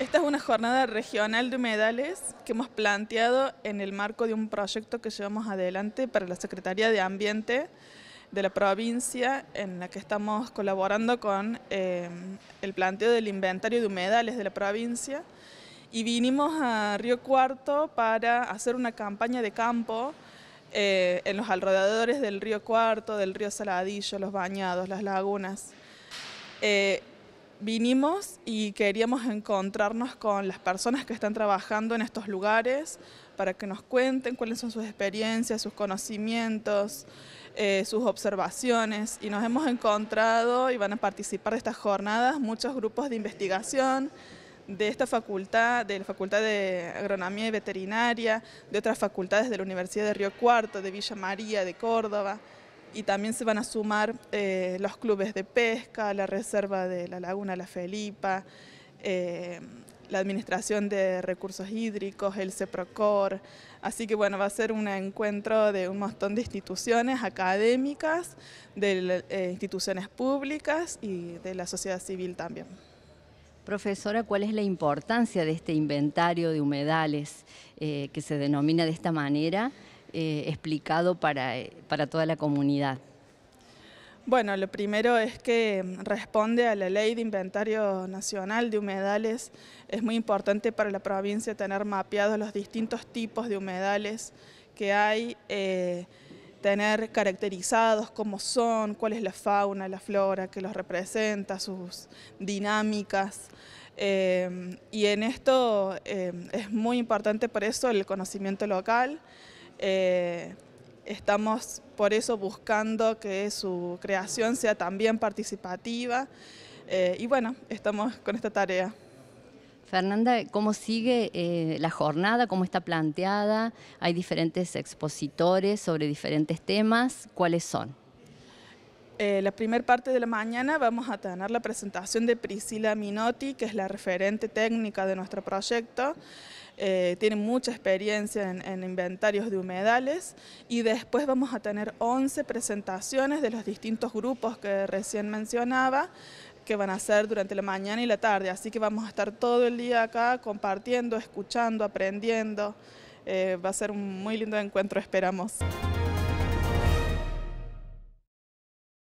Esta es una jornada regional de humedales que hemos planteado en el marco de un proyecto que llevamos adelante para la Secretaría de Ambiente de la provincia en la que estamos colaborando con eh, el planteo del inventario de humedales de la provincia y vinimos a Río Cuarto para hacer una campaña de campo eh, en los alrededores del Río Cuarto, del Río Saladillo, los bañados, las lagunas. Eh, vinimos y queríamos encontrarnos con las personas que están trabajando en estos lugares para que nos cuenten cuáles son sus experiencias, sus conocimientos, eh, sus observaciones y nos hemos encontrado y van a participar de estas jornadas muchos grupos de investigación de esta facultad, de la Facultad de Agronomía y Veterinaria, de otras facultades de la Universidad de Río Cuarto, de Villa María, de Córdoba y también se van a sumar eh, los clubes de pesca, la reserva de la laguna La Felipa, eh, la administración de recursos hídricos, el CEPROCOR, así que bueno, va a ser un encuentro de un montón de instituciones académicas, de eh, instituciones públicas y de la sociedad civil también. Profesora, ¿cuál es la importancia de este inventario de humedales que se denomina de esta manera? Eh, explicado para, eh, para toda la comunidad? Bueno, lo primero es que responde a la ley de inventario nacional de humedales. Es muy importante para la provincia tener mapeados los distintos tipos de humedales que hay, eh, tener caracterizados cómo son, cuál es la fauna, la flora que los representa, sus dinámicas. y en esto es muy importante por eso el conocimiento local. Eh, estamos por eso buscando que su creación sea también participativa eh, y bueno, estamos con esta tarea. Fernanda, ¿cómo sigue eh, la jornada? ¿Cómo está planteada? Hay diferentes expositores sobre diferentes temas. ¿Cuáles son? Eh, la primera parte de la mañana vamos a tener la presentación de Priscila Minotti, que es la referente técnica de nuestro proyecto. Eh, tiene mucha experiencia en, inventarios de humedales y después vamos a tener 11 presentaciones de los distintos grupos que recién mencionaba que van a ser durante la mañana y la tarde, así que vamos a estar todo el día acá compartiendo, escuchando, aprendiendo. Eh, va a ser un muy lindo encuentro, esperamos.